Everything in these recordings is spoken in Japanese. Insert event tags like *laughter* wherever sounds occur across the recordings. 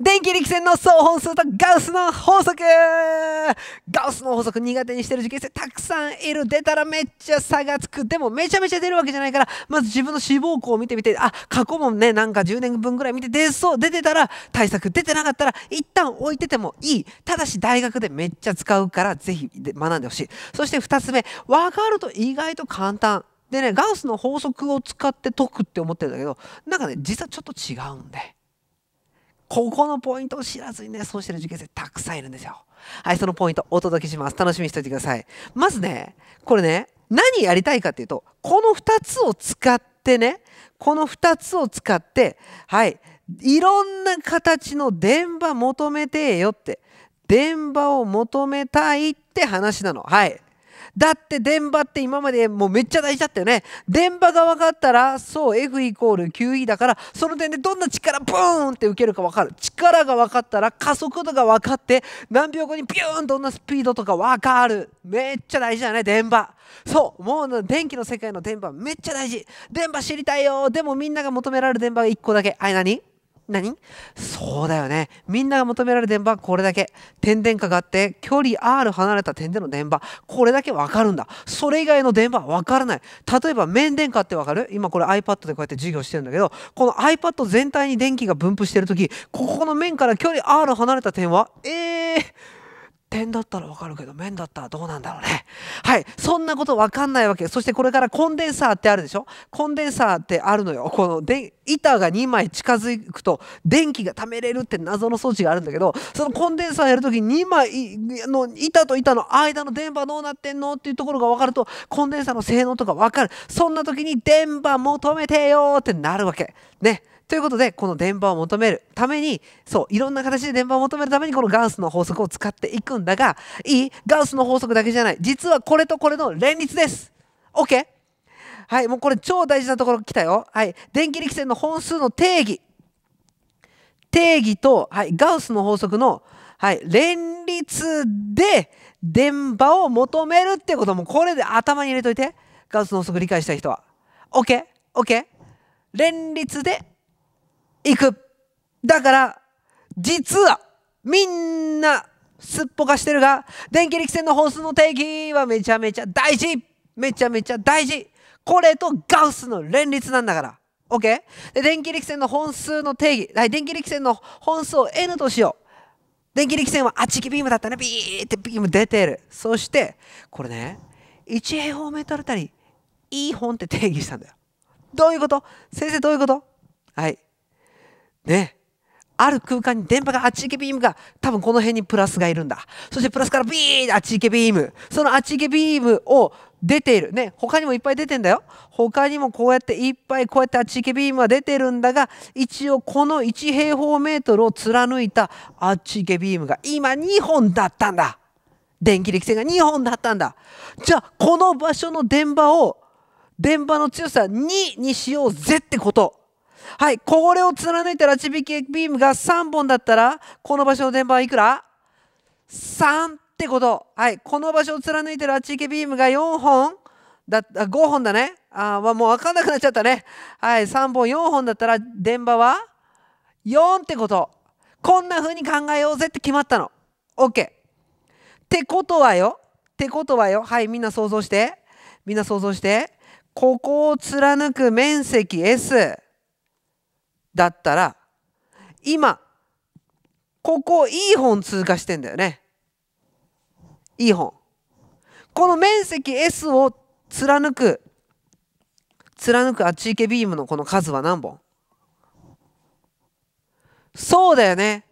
電気力線の総本数とガウスの法則ガウスの法則苦手にしてる受験生たくさんいる出たらめっちゃ差がつくでもめちゃめちゃ出るわけじゃないからまず自分の志望校を見てみてあ過去もねなんか10年分ぐらい見て出そう出てたら対策出てなかったら一旦置いててもいいただし大学でめっちゃ使うからぜひ学んでほしいそして2つ目分かると意外と簡単でねガウスの法則を使って解くって思ってるんだけどなんかね実はちょっと違うんで。ここのポイントを知らずにね、そうしてる受験生たくさんいるんですよ。はい、そのポイントお届けします。楽しみにしておいてください。まずね、これね、何やりたいかっていうと、この2つを使ってね、この2つを使って、はい、いろんな形の電話求めてよって、電話を求めたいって話なの。はい。だって電波って今までもうめっちゃ大事だったよね。電波が分かったら、そう、F イコール QE だから、その点でどんな力ブーンって受けるか分かる。力が分かったら、加速度が分かって、何秒後にビューンどんなスピードとか分かる。めっちゃ大事だよね、電波。そう、もう電気の世界の電波めっちゃ大事。電波知りたいよ。でもみんなが求められる電波が1個だけ。あれ何何そうだよね。みんなが求められる電波はこれだけ。点電下があって、距離 R 離れた点での電波、これだけわかるんだ。それ以外の電波はわからない。例えば、面電荷ってわかる今これ iPad でこうやって授業してるんだけど、この iPad 全体に電気が分布してるとき、ここの面から距離 R 離れた点は、えー、点だったらわかるけど面だったらどうなんだろうねはいそんなことわかんないわけそしてこれからコンデンサーってあるでしょコンデンサーってあるのよこので板が2枚近づくと電気がためれるって謎の装置があるんだけどそのコンデンサーやるときに2枚の板と板の間の電波どうなってんのっていうところが分かるとコンデンサーの性能とか分かるそんな時に電波求めてよってなるわけねということで、この電波を求めるために、そう、いろんな形で電波を求めるために、このガウスの法則を使っていくんだが、いいガウスの法則だけじゃない。実はこれとこれの連立です。OK? はい、もうこれ超大事なところ来たよ。はい、電気力線の本数の定義。定義と、はい、ガウスの法則の、はい、連立で電波を求めるってこともこれで頭に入れといてガウスの法則理解したい人は OKOK、OK OK、連立で行く。だから、実は、みんな、すっぽかしてるが、電気力線の本数の定義はめちゃめちゃ大事めちゃめちゃ大事これとガウスの連立なんだから。OK? で、電気力線の本数の定義。はい、電気力線の本数を N としよう。電気力線はあっちビームだったね。ビーってビーム出てる。そして、これね、1平方メートルあたり、いい本って定義したんだよ。どういうこと先生どういうことはい。ね、ある空間に電波があっち行けビームが、多分この辺にプラスがいるんだ。そしてプラスからビーンあっち行けビーム。そのあっち行けビームを出ている。ね、他にもいっぱい出てんだよ。他にもこうやっていっぱいこうやってあっち行けビームは出てるんだが、一応この1平方メートルを貫いたあっち行けビームが今2本だったんだ。電気力線が2本だったんだ。じゃあ、この場所の電波を、電波の強さ2にしようぜってこと。はい、これを貫いたらちびきビームが3本だったら、この場所の電波はいくら ?3 ってこと。はい、この場所を貫いてるラチビビームが4本だ5本だね。あ、まあ、もう分かんなくなっちゃったね。はい、3本4本だったら電波は4ってこと。こんな風に考えようぜって決まったの。OK。ってことはよ。ってことはよ。はい、みんな想像して。みんな想像して。ここを貫く面積 S。だったら今ここいい本通過してんだよねいい本この面積 S を貫く貫くあっち行けビームのこの数は何本そうだよね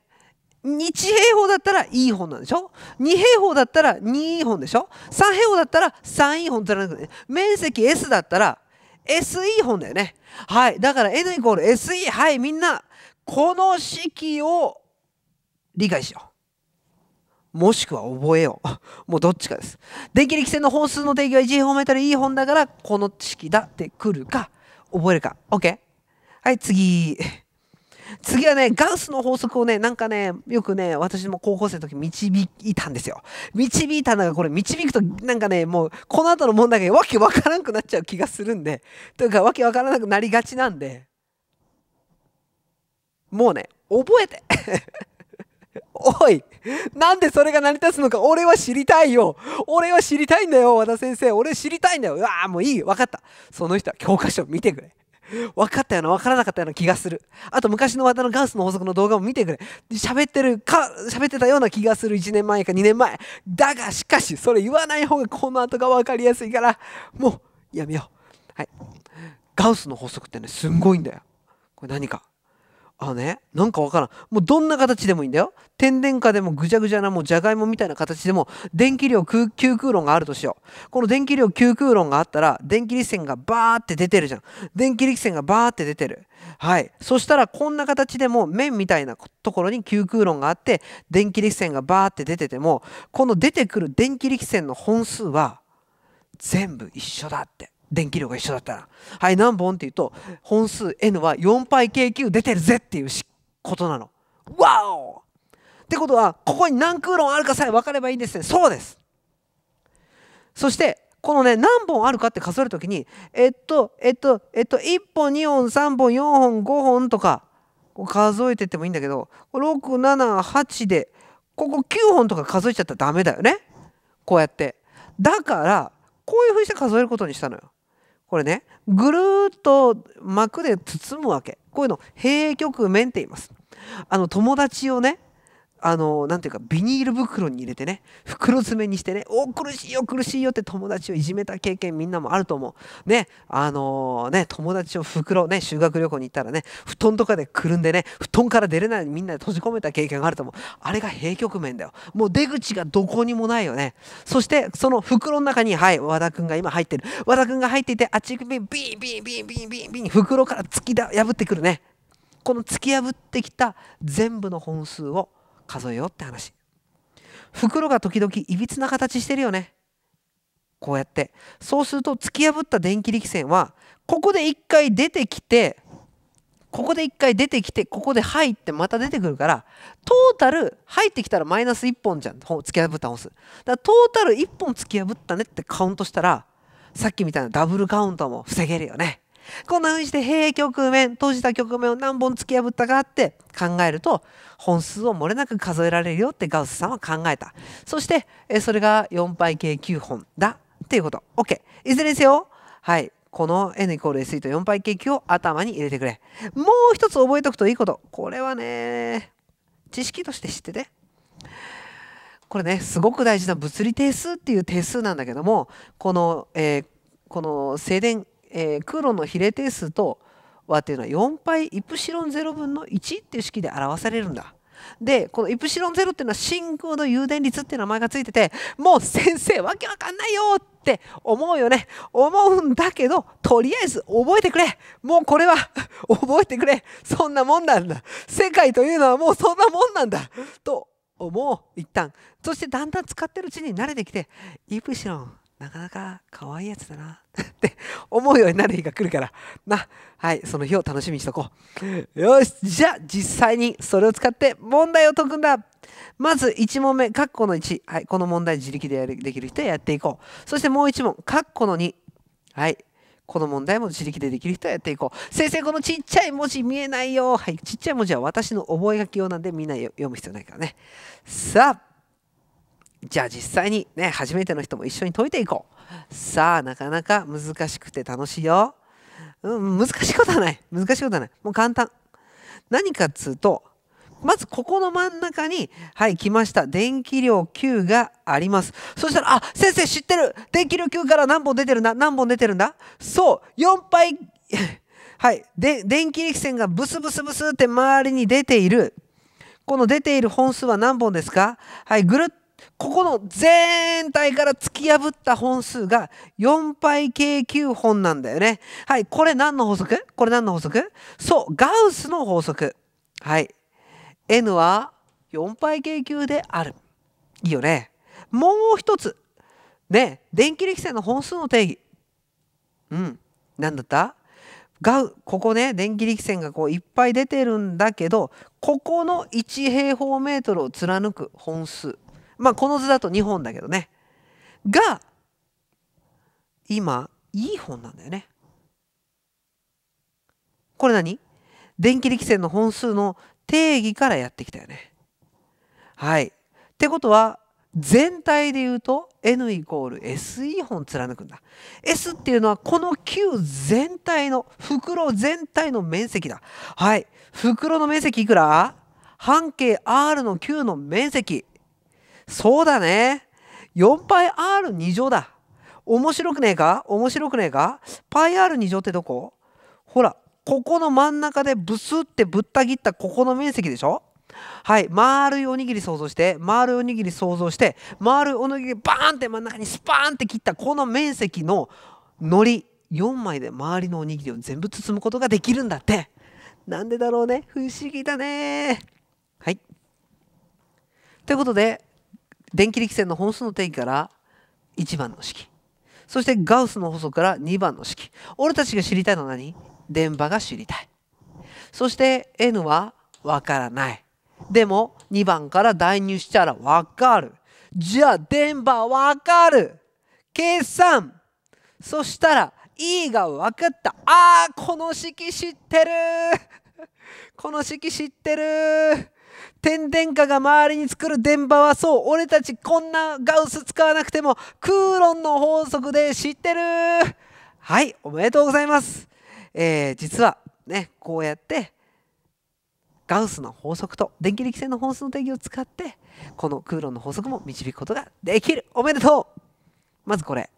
1平方だったらいい本なんでしょ ?2 平方だったら2いい本でしょ ?3 平方だったら3いい本貫くね面積 S だったら SE 本だよね。はい。だから N イコール SE。はい。みんな、この式を理解しよう。もしくは覚えよう。*laughs* もうどっちかです。電気力線の本数の定義は1平方メートル E 本だから、この式だってくるか、覚えるか。OK? はい、次。次はね、ガウスの法則をね、なんかね、よくね、私も高校生の時導いたんですよ。導いたのが、これ導くと、なんかね、もう、この後の問題がわけわからなくなっちゃう気がするんで、というか、わけわからなくなりがちなんで、もうね、覚えて *laughs* おいなんでそれが成り立つのか俺は知りたいよ俺は知りたいんだよ和田先生俺知りたいんだようわーもういい分かったその人は教科書見てくれ分かったような分からなかったような気がするあと昔の和田のガウスの法則の動画も見てくれ喋ってるか喋ってたような気がする1年前か2年前だがしかしそれ言わない方がこの後が分かりやすいからもうやめようはいガウスの法則ってねすんごいんだよこれ何かあのね、なんかわからん。もうどんな形でもいいんだよ。天然下でもぐちゃぐちゃなもうじゃがいもみたいな形でも電気量吸空論があるとしよう。この電気量吸空論があったら電気力線がバーって出てるじゃん。電気力線がバーって出てる。はい。そしたらこんな形でも面みたいなところに吸空論があって電気力線がバーって出ててもこの出てくる電気力線の本数は全部一緒だって。電気量が一緒だったらはい何本っていうと本数 n は4 π k q 出てるぜっていうことなのわおってことはここに何空論あるかさえ分かればいいんですねそうですそしてこのね何本あるかって数える時にえっとえっとえっと1本2本3本4本5本とか数えてってもいいんだけど678でここ9本とか数えちゃったらダメだよねこうやってだからこういうふうにして数えることにしたのよこれねぐるっと膜で包むわけこういうの閉局面って言いますあの友達をねあの、なんていうか、ビニール袋に入れてね、袋詰めにしてね、お苦しいよ、苦しいよって友達をいじめた経験みんなもあると思う。ね、あのー、ね、友達を袋、ね、修学旅行に行ったらね、布団とかでくるんでね、布団から出れないみんなで閉じ込めた経験があると思う。あれが平局面だよ。もう出口がどこにもないよね。そして、その袋の中に、はい、和田くんが今入ってる。和田くんが入っていて、あっち行くビンビンビンビンビンビンビン袋から突き破ってくるね。この突き破ってきた全部の本数を数えようって話袋が時々いびつな形してるよねこうやってそうすると突き破った電気力線はここで一回出てきてここで一回出てきてここで入ってまた出てくるからトータル入ってきたらマイナス1本じゃん突き破った本数だからトータル1本突き破ったねってカウントしたらさっきみたいなダブルカウントも防げるよねこんな風にして平局面閉じた局面を何本突き破ったかって考えると本数を漏れなく数えられるよってガウスさんは考えたそしてそれが4倍計9本だっていうこと OK いずれにせよはいこの n イコール s と4倍計9を頭に入れてくれもう一つ覚えておくといいことこれはね知識として知ってて、これねすごく大事な物理定数っていう定数なんだけどもこの、えー、この静電えー、の比例定数と和というのは4倍イプシロン0分の1っていう式で表されるんだ。でこのイプシロン0っていうのは真空の誘電率っていう名前がついててもう先生わけわかんないよって思うよね思うんだけどとりあえず覚えてくれもうこれは *laughs* 覚えてくれそんなもんなんだ世界というのはもうそんなもんなんだと思う一旦そしてだんだん使ってるうちに慣れてきてイプシロンなかなか可愛いやつだな *laughs* って思うようになる日が来るから、な、はい、その日を楽しみにしとこう。よし、じゃあ実際にそれを使って問題を解くんだまず1問目、括弧の1。はい、この問題自力でやるできる人はやっていこう。そしてもう1問、括弧の2。はい、この問題も自力でできる人はやっていこう。先生、このちっちゃい文字見えないよ。はい、ちっちゃい文字は私の覚書き用なんでみんな読む必要ないからね。さあ、じゃあ実際にね初めての人も一緒に解いていこうさあなかなか難しくて楽しいよ、うん、難しいことはない難しいことはないもう簡単何かっつうとまずここの真ん中に、はい、来ました。電気量9があります。そしたら、あ、先生知ってる電気量9から何本出てるんだ何本出てるんだそう、4倍、*laughs* はい、で、電気力線がブスブスブスって周りに出ている。この出ている本数は何本ですかはい、ぐるっここの全体から突き破った本数が4倍 KQ 本なんだよね。はい、これ何の法則これ何の法則そう、ガウスの法則。はい。N は4倍 KQ である。いいよね。もう一つ。ね、電気力線の本数の定義。うん。なんだったガウ、ここね、電気力線がこういっぱい出てるんだけど、ここの1平方メートルを貫く本数。まあこの図だと2本だけどね。が、今、いい本なんだよね。これ何電気力線の本数の定義からやってきたよね。はい。ってことは、全体で言うと N イコール SE 本貫くんだ。S っていうのはこの球全体の、袋全体の面積だ。はい。袋の面積いくら半径 R の9の面積。そうだね。4倍 R2 乗だ。面白くねえか面白くねえかパイ R2 乗ってどこほら、ここの真ん中でブスってぶった切ったここの面積でしょはい、丸いおにぎり想像して、丸いおにぎり想像して、丸いおにぎりバーンって真ん中にスパーンって切ったこの面積の海苔4枚で周りのおにぎりを全部包むことができるんだって。なんでだろうね。不思議だね。はい。ということで、電気力線の本数の定義から1番の式。そしてガウスの法則から2番の式。俺たちが知りたいのは何電波が知りたい。そして N はわからない。でも2番から代入したらわかる。じゃあ電波わかる。計算。そしたら E がわかった。あー、この式知ってる。この式知ってる。天電荷が周りに作る電波はそう俺たちこんなガウス使わなくてもクーロンの法則で知ってるはいおめでとうございます、えー、実はねこうやってガウスの法則と電気力線の法則の定義を使ってこのクーロンの法則も導くことができるおめでとうまずこれ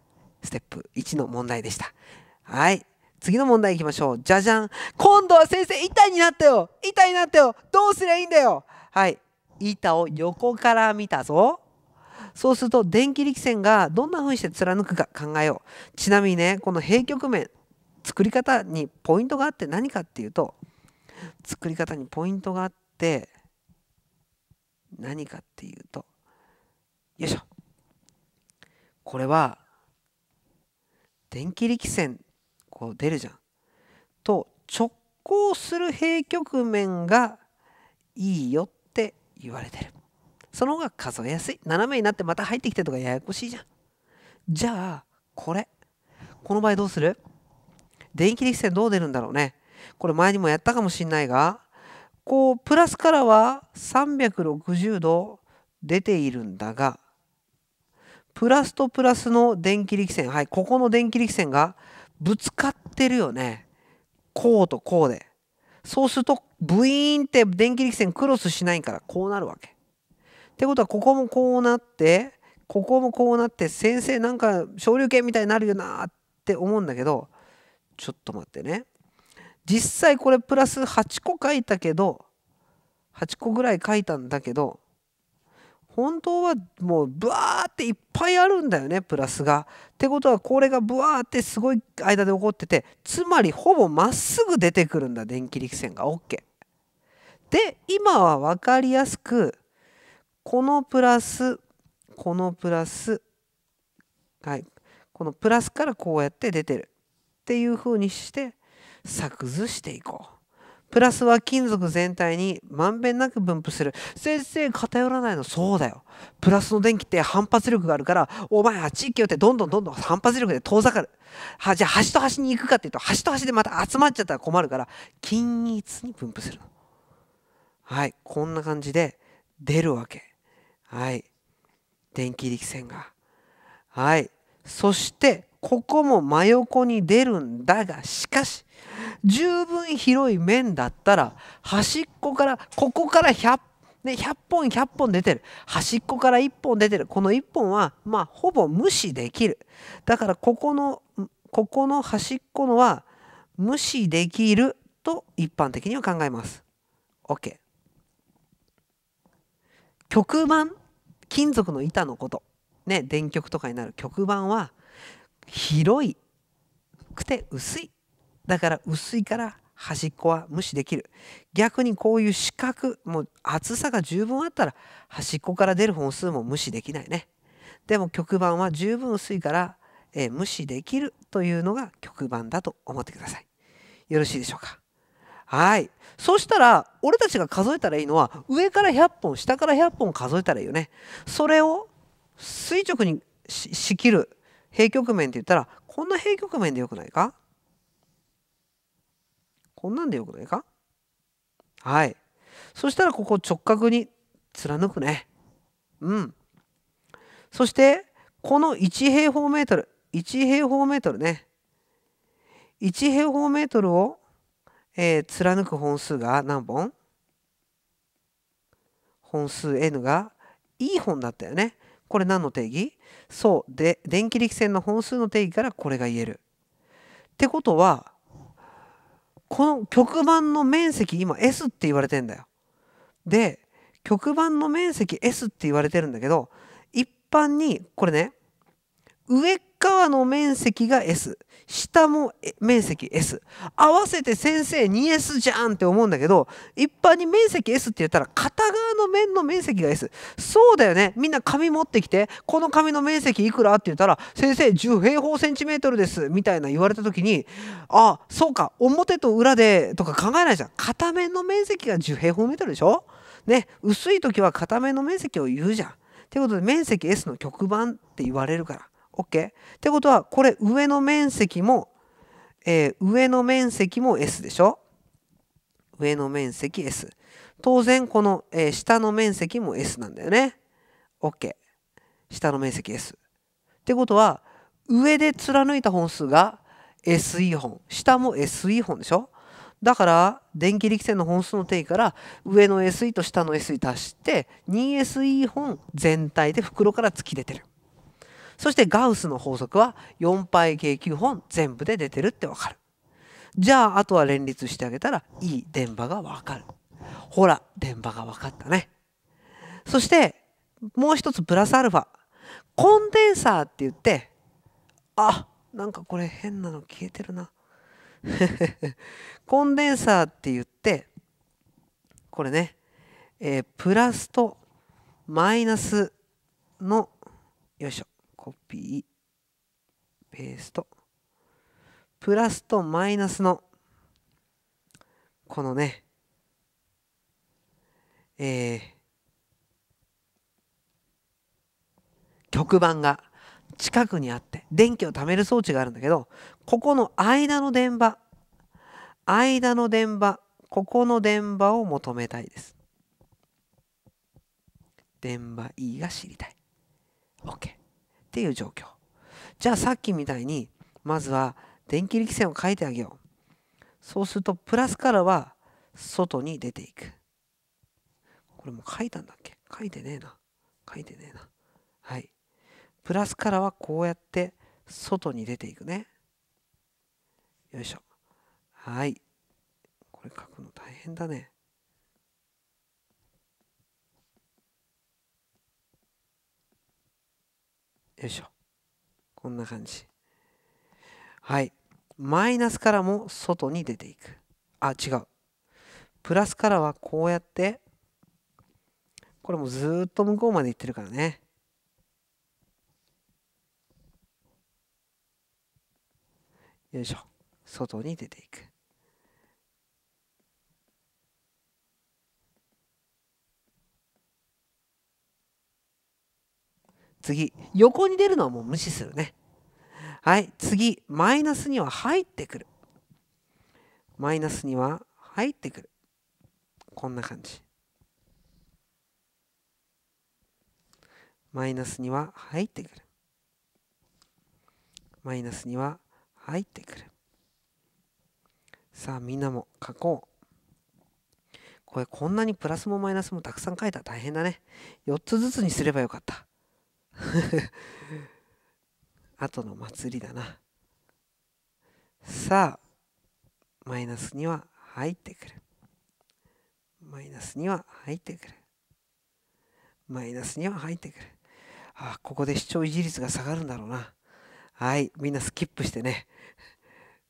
ステップ1の問題でしたはい次の問題いきましょう。じゃじゃん。今度は先生、板になったよ板になったよどうすりゃいいんだよはい。板を横から見たぞ。そうすると電気力線がどんな風にして貫くか考えよう。ちなみにね、この平局面、作り方にポイントがあって何かっていうと、作り方にポイントがあって、何かっていうと、よいしょ。これは、電気力線こう出るじゃん。と直行する平局面がいいよって言われてる。その方が数えやすい。斜めになってまた入ってきてとかややこしいじゃん。じゃあ、これ。この場合どうする電気力線どう出るんだろうね。これ前にもやったかもしんないが、こう、プラスからは360度出ているんだが、プラスとプラスの電気力線、はい、ここの電気力線がぶつかってるよねこうとこうでそうするとブイーンって電気力線クロスしないからこうなるわけってことはここもこうなってここもこうなって先生なんか昇竜拳みたいになるよなって思うんだけどちょっと待ってね実際これプラス8個書いたけど8個ぐらい書いたんだけど本当はもうブワーっていっぱいあるんだよねプラスが。ってことはこれがブワーってすごい間で起こっててつまりほぼまっすぐ出てくるんだ電気力線が OK。で今は分かりやすくこのプラスこのプラスはいこのプラスからこうやって出てるっていう風にして作図していこう。プラスは金属全体にまんべんなく分布する。先生、偏らないの、そうだよ。プラスの電気って反発力があるから、お前あっち行けよってどんどんどんどん反発力で遠ざかる。は、じゃあ端と端に行くかっていうと、端と端でまた集まっちゃったら困るから、均一に分布するの。はい、こんな感じで出るわけ。はい。電気力線が。はい。そして、ここも真横に出るんだがしかし十分広い面だったら端っこからここから100ね、100本100本出てる端っこから1本出てるこの1本はまあほぼ無視できるだからここのここの端っこのは無視できると一般的には考えます OK 極板金属の板のことね電極とかになる極板は広くて薄いだから薄いから端っこは無視できる逆にこういう四角もう厚さが十分あったら端っこから出る本数も無視できないねでも極板は十分薄いから、えー、無視できるというのが極板だと思ってくださいよろしいでしょうかはいそしたら俺たちが数えたらいいのは上から100本下から100本数えたらいいよねそれを垂直にしきる平局面って言ったらこんな平局面でよくないかこんなんでよくないかはい。そしたらここ直角に貫くね。うん。そしてこの1平方メートル1平方メートルね1平方メートルを、えー、貫く本数が何本本数 n がいい本だったよね。これ何の定義そうで電気力線の本数の定義からこれが言える。ってことはこの極板の面積今 S って言われてんだよ。で極板の面積 S って言われてるんだけど一般にこれね上川の面積が S 下も面積 S 合わせて先生 2S じゃんって思うんだけど一般に面積 S って言ったら片側の面の面積が S そうだよねみんな紙持ってきてこの紙の面積いくらって言ったら先生10平方センチメートルですみたいな言われた時にあそうか表と裏でとか考えないじゃん片面の面積が10平方メートルでしょね薄い時は片面の面積を言うじゃん。ということで面積 S の極番って言われるから。OK? ってことはこれ上の面積も、えー、上の面積も S でしょ上の面積 S。当然この、えー、下の面積も S なんだよね。OK。下の面積 S。ってことは上で貫いた本数が SE 本下も SE 本でしょだから電気力線の本数の定義から上の SE と下の SE 足して 2SE 本全体で袋から突き出てる。そしてガウスの法則は4 π 計9本全部で出てるってわかる。じゃあ、あとは連立してあげたらいい電波がわかる。ほら、電波がわかったね。そして、もう一つプラスアルファ。コンデンサーって言って、あ、なんかこれ変なの消えてるな。*laughs* コンデンサーって言って、これね、えー、プラスとマイナスの、よいしょ。コピー、ペースト。プラスとマイナスの、このね、えー、局番が近くにあって、電気をためる装置があるんだけど、ここの間の電波間の電波ここの電波を求めたいです。電波 E が知りたい。OK。っていう状況じゃあさっきみたいにまずは電気力線を書いてあげようそうするとプラスからは外に出ていくこれも書いたんだっけ書いてねえな書いてねえなはいプラスからはこうやって外に出ていくねよいしょはいこれ書くの大変だねよいしょこんな感じはいマイナスからも外に出ていくあ違うプラスからはこうやってこれもずっと向こうまで行ってるからねよいしょ外に出ていく次、横に出るのはもう無視するね。はい、次、マイナスには入ってくる。マイナスには入ってくる。こんな感じ。マイナスには入ってくる。マイナスには入ってくる。さあ、みんなも書こう。これこんなにプラスもマイナスもたくさん書いたら大変だね。4つずつにすればよかった。*laughs* 後の祭りだな。さあ、マイナスには入ってくる。マイナスには入ってくる。マイナスには入ってくる。あ、ここで視聴維持率が下がるんだろうな。はい、みんなスキップしてね。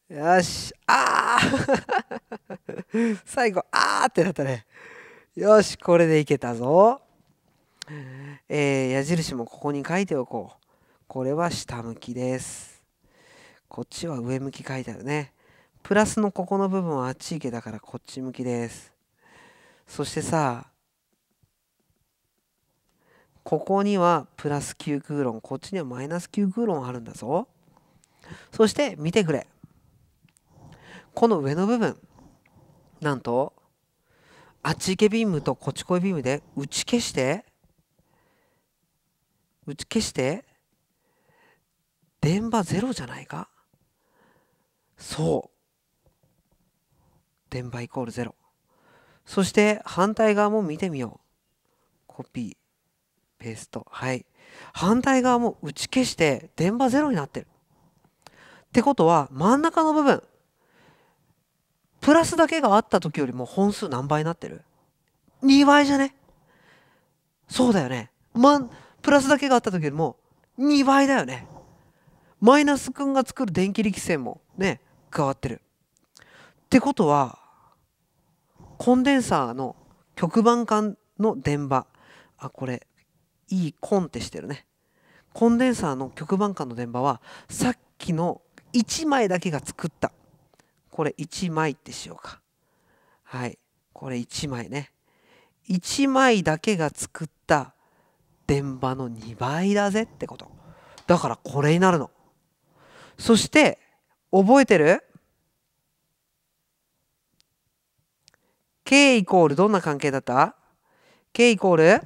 よし、ああ *laughs* 最後、ああってなったね。よし、これでいけたぞ。えー、矢印もここに書いておこう。これは下向きです。こっちは上向き書いてあるね。プラスのここの部分はあっち行けだからこっち向きです。そしてさ、ここにはプラス9クーロン、こっちにはマイナス9クーロンあるんだぞ。そして見てくれ。この上の部分、なんと、あっち行けビームとこっち来いビームで打ち消して、打ち消して電場ゼロじゃないかそう電波イコールゼロそして反対側も見てみようコピーペーストはい反対側も打ち消して電場ゼロになってるってことは真ん中の部分プラスだけがあった時よりも本数何倍になってる ?2 倍じゃねそうだよね。まん、プラスだけがあった時よりも2倍だよね。マイナス君が作る電気力線もね、加わってる。ってことは、コンデンサーの極板間の電場。あ、これ、いいコンってしてるね。コンデンサーの極板間の電場は、さっきの1枚だけが作った。これ1枚ってしようか。はい。これ1枚ね。1枚だけが作った電場の2倍だぜってこと。だからこれになるの。そして、覚えてる ?k イコールどんな関係だった ?k イコール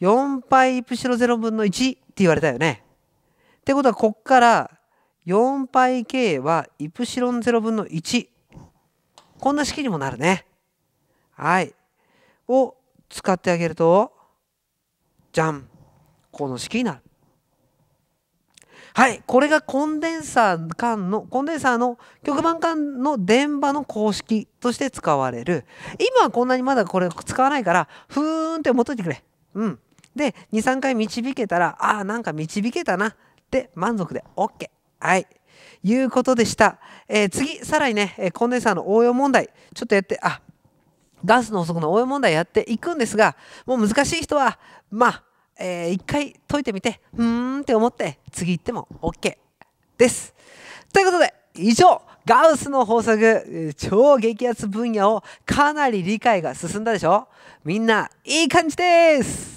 4パイプシロゼロ分の1って言われたよね。ってことはこっから4パイ k はイプシロンゼロ分の1。こんな式にもなるね。はい。を使ってあげるとじゃんこの式になるはいこれがコンデンサー間のコンデンサーの極板間の電場の公式として使われる今はこんなにまだこれ使わないからふーんって思っといてくれうんで23回導けたらああなんか導けたなって満足で OK はいいうことでした、えー、次さらにねコンデンサーの応用問題ちょっとやってあガスの遅くの応用問題やっていくんですがもう難しい人はまあえー、一回解いてみて、うーんって思って、次行っても OK です。ということで、以上、ガウスの法則、超激アツ分野をかなり理解が進んだでしょみんな、いい感じです